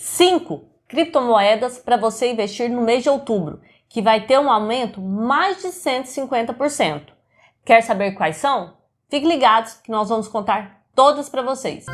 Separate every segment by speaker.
Speaker 1: 5 criptomoedas para você investir no mês de outubro, que vai ter um aumento mais de 150%. Quer saber quais são? Fique ligados que nós vamos contar todas para vocês.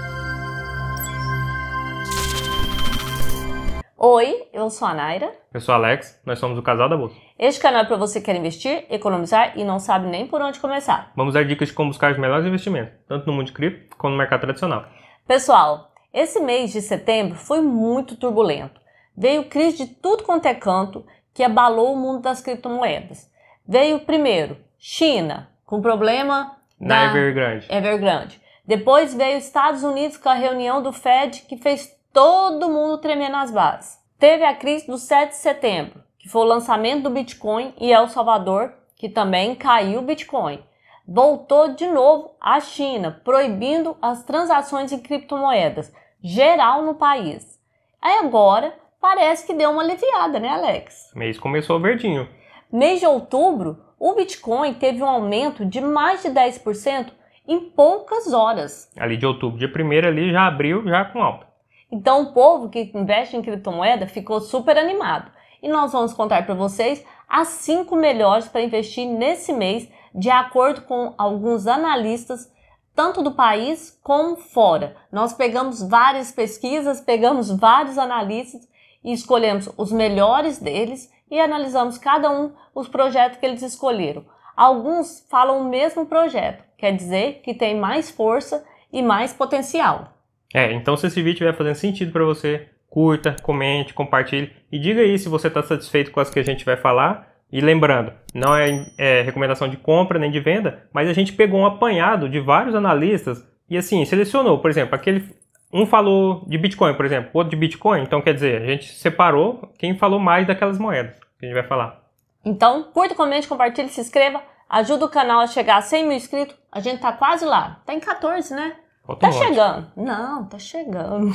Speaker 1: Oi, eu sou a Naira.
Speaker 2: Eu sou Alex, nós somos o Casal da Bolsa.
Speaker 1: Este canal é para você que quer investir, economizar e não sabe nem por onde começar.
Speaker 2: Vamos dar dicas de como buscar os melhores investimentos, tanto no mundo de cripto como no mercado tradicional.
Speaker 1: Pessoal, esse mês de setembro foi muito turbulento. Veio crise de tudo quanto é canto que abalou o mundo das criptomoedas. Veio primeiro China com problema na da Evergrande. Evergrande. Depois veio Estados Unidos com a reunião do Fed que fez todo mundo tremer nas bases. Teve a crise do 7 de setembro, que foi o lançamento do Bitcoin e El Salvador, que também caiu o Bitcoin. Voltou de novo a China, proibindo as transações em criptomoedas geral no país. Aí agora parece que deu uma aliviada, né, Alex?
Speaker 2: O mês começou verdinho.
Speaker 1: Mês de outubro, o Bitcoin teve um aumento de mais de 10% em poucas horas.
Speaker 2: Ali de outubro, de primeira ali já abriu já com alta.
Speaker 1: Então o povo que investe em criptomoeda ficou super animado. E nós vamos contar para vocês as cinco melhores para investir nesse mês, de acordo com alguns analistas tanto do país como fora. Nós pegamos várias pesquisas, pegamos vários analistas e escolhemos os melhores deles e analisamos cada um os projetos que eles escolheram. Alguns falam o mesmo projeto, quer dizer que tem mais força e mais potencial.
Speaker 2: É, então se esse vídeo estiver fazendo sentido para você, curta, comente, compartilhe e diga aí se você está satisfeito com as que a gente vai falar e lembrando, não é, é, recomendação de compra nem de venda, mas a gente pegou um apanhado de vários analistas e assim, selecionou, por exemplo, aquele. Um falou de Bitcoin, por exemplo, outro de Bitcoin, então quer dizer, a gente separou quem falou mais daquelas moedas que a gente vai falar.
Speaker 1: Então, curta, comente, compartilhe, se inscreva, ajuda o canal a chegar a 100 mil inscritos. A gente tá quase lá, tá em 14, né? Falta tá chegando. Não, tá chegando.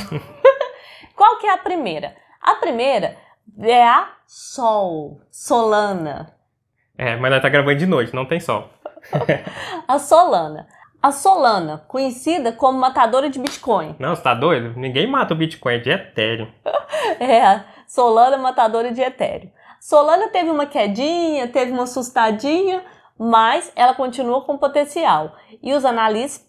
Speaker 1: Qual que é a primeira? A primeira é a Sol, Solana.
Speaker 2: É, mas ela tá gravando de noite, não tem sol.
Speaker 1: a Solana. A Solana, conhecida como matadora de Bitcoin.
Speaker 2: Não, você tá doido? Ninguém mata o Bitcoin, é de Ethereum.
Speaker 1: é, a Solana é matadora de Ethereum. Solana teve uma quedinha, teve uma assustadinha, mas ela continua com potencial. E os analistas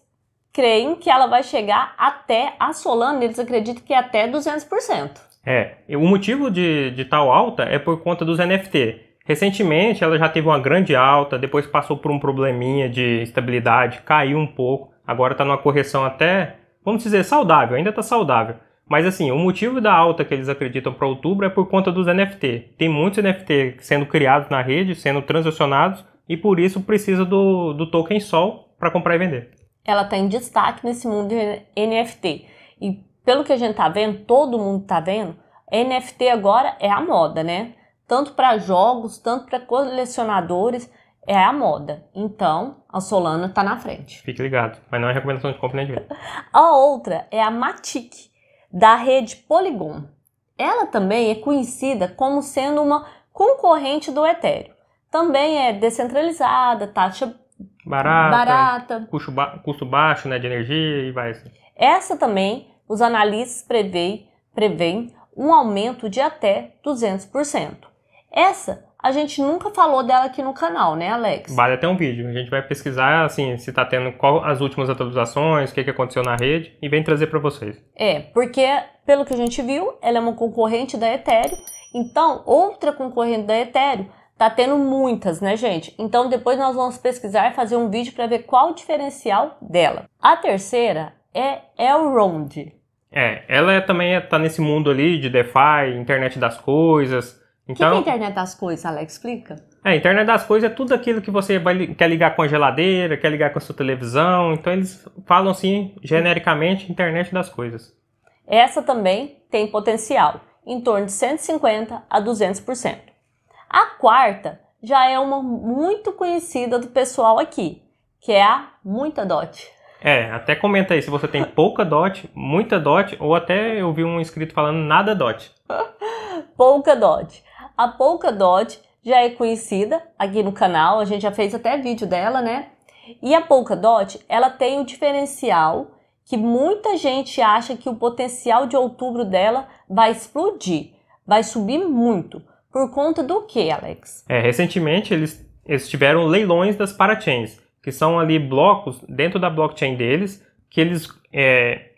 Speaker 1: creem que ela vai chegar até a Solana, eles acreditam que é até 200%.
Speaker 2: É, o motivo de, de tal alta é por conta dos NFT. Recentemente ela já teve uma grande alta, depois passou por um probleminha de estabilidade, caiu um pouco, agora está numa correção até, vamos dizer, saudável, ainda está saudável. Mas assim, o motivo da alta que eles acreditam para outubro é por conta dos NFT. Tem muitos NFT sendo criados na rede, sendo transacionados, e por isso precisa do, do token Sol para comprar e vender
Speaker 1: ela está em destaque nesse mundo de NFT. E pelo que a gente está vendo, todo mundo está vendo, NFT agora é a moda, né? Tanto para jogos, tanto para colecionadores, é a moda. Então, a Solana está na frente.
Speaker 2: Fique ligado, mas não é recomendação de compra nem de venda.
Speaker 1: A outra é a Matic, da rede Polygon. Ela também é conhecida como sendo uma concorrente do Ethereum. Também é descentralizada, taxa
Speaker 2: barata, barata. Custo, ba custo, baixo né, de energia e vai assim.
Speaker 1: Essa também, os analistas preveem prevê um aumento de até 200%. Essa a gente nunca falou dela aqui no canal, né, Alex?
Speaker 2: Vale até um vídeo. A gente vai pesquisar, assim, se tá tendo qual as últimas atualizações, o que, que aconteceu na rede e vem trazer para vocês.
Speaker 1: É, porque, pelo que a gente viu, ela é uma concorrente da Ethereum. Então, outra concorrente da Ethereum Tá tendo muitas, né, gente? Então depois nós vamos pesquisar e fazer um vídeo para ver qual o diferencial dela. A terceira é Elrond.
Speaker 2: É, ela é, também é, tá nesse mundo ali de DeFi, internet das coisas. Então, o que, que é
Speaker 1: então internet das coisas, Alex? Explica.
Speaker 2: É, internet das coisas é tudo aquilo que você vai, quer ligar com a geladeira, quer ligar com a sua televisão. Então eles falam assim, genericamente, internet das coisas.
Speaker 1: Essa também tem potencial, em torno de 150 a 200%. A quarta já é uma muito conhecida do pessoal aqui, que é a muita dot.
Speaker 2: É, até comenta aí se você tem pouca dot, muita dot, ou até eu vi um inscrito falando nada dot.
Speaker 1: pouca dot. A pouca dot já é conhecida aqui no canal, a gente já fez até vídeo dela, né? E a Polkadot, ela tem o diferencial que muita gente acha que o potencial de outubro dela vai explodir, vai subir muito. Por conta do que, Alex?
Speaker 2: É, recentemente eles, eles tiveram leilões das parachains, que são ali blocos dentro da blockchain deles, que eles. É,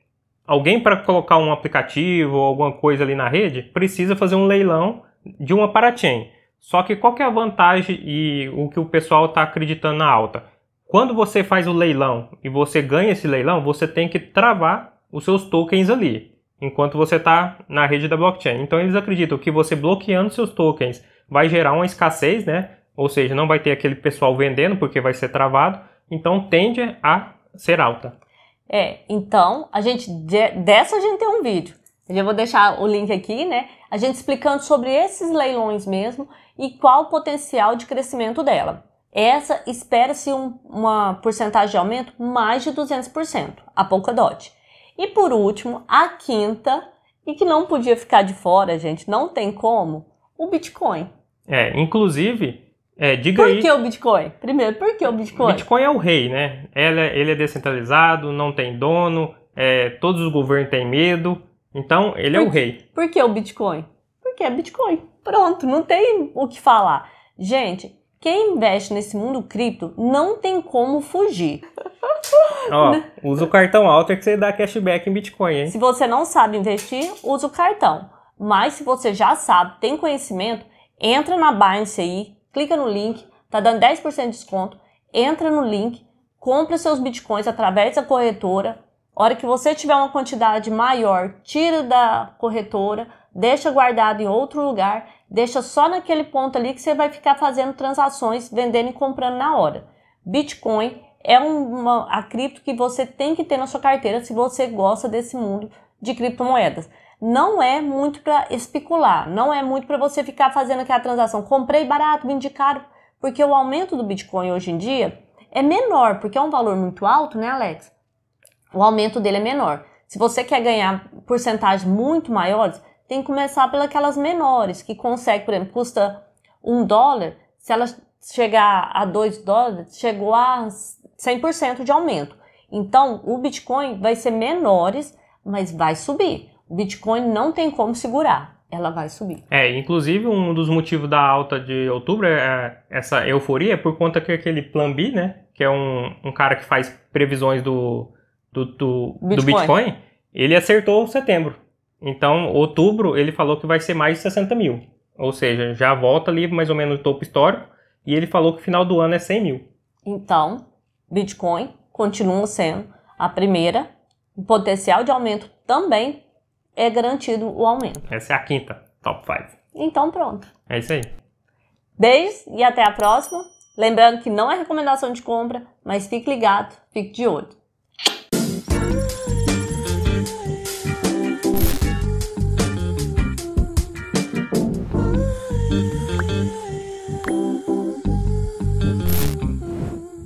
Speaker 2: alguém para colocar um aplicativo ou alguma coisa ali na rede precisa fazer um leilão de uma parachain. Só que qual que é a vantagem e o que o pessoal está acreditando na alta? Quando você faz o leilão e você ganha esse leilão, você tem que travar os seus tokens ali enquanto você está na rede da blockchain. Então eles acreditam que você bloqueando seus tokens vai gerar uma escassez, né? Ou seja, não vai ter aquele pessoal vendendo porque vai ser travado. Então tende a ser alta.
Speaker 1: É, então a gente dessa a gente tem um vídeo. Eu já vou deixar o link aqui, né? A gente explicando sobre esses leilões mesmo e qual o potencial de crescimento dela. Essa espera-se um, uma porcentagem de aumento mais de 200% a Polkadot. E por último, a quinta, e que não podia ficar de fora, gente, não tem como, o Bitcoin.
Speaker 2: É, inclusive, é, diga por aí. Por que o
Speaker 1: Bitcoin? Primeiro, por que o Bitcoin?
Speaker 2: Bitcoin é o rei, né? É, ele, é descentralizado, não tem dono, é, todos os governos têm medo, então ele por, é o rei.
Speaker 1: Por que o Bitcoin? Porque é Bitcoin. Pronto, não tem o que falar. Gente, quem investe nesse mundo cripto não tem como fugir. Ó,
Speaker 2: usa o cartão alto é que você dá cashback em Bitcoin, hein? Se
Speaker 1: você não sabe investir, usa o cartão. Mas se você já sabe, tem conhecimento, entra na Binance aí, clica no link, tá dando 10% de desconto, entra no link, compra seus bitcoins através da corretora. A hora que você tiver uma quantidade maior, tira da corretora, deixa guardado em outro lugar, deixa só naquele ponto ali que você vai ficar fazendo transações, vendendo e comprando na hora. Bitcoin é uma, a cripto que você tem que ter na sua carteira se você gosta desse mundo de criptomoedas. Não é muito para especular, não é muito para você ficar fazendo aquela transação. Comprei barato, vendi caro, porque o aumento do Bitcoin hoje em dia é menor, porque é um valor muito alto, né, Alex? O aumento dele é menor. Se você quer ganhar porcentagens muito maiores, tem que começar pelas menores, que consegue, por exemplo, custa um dólar, se ela chegar a dois dólares, chegou a 100% de aumento. Então, o Bitcoin vai ser menores, mas vai subir. O Bitcoin não tem como segurar. Ela vai subir.
Speaker 2: É, inclusive um dos motivos da alta de outubro é, é essa euforia é por conta que aquele Plan B, né? Que é um, um cara que faz previsões do, do, do, Bitcoin. do Bitcoin, ele acertou setembro. Então, outubro, ele falou que vai ser mais de 60 mil. Ou seja, já volta ali mais ou menos no topo histórico. E ele falou que o final do ano é 100 mil. Então,
Speaker 1: Bitcoin continua sendo a primeira. O potencial de aumento também é garantido o aumento.
Speaker 2: Essa é a quinta top 5.
Speaker 1: Então pronto. É isso aí. Beijos e até a próxima. Lembrando que não é recomendação de compra, mas fique ligado, fique de olho.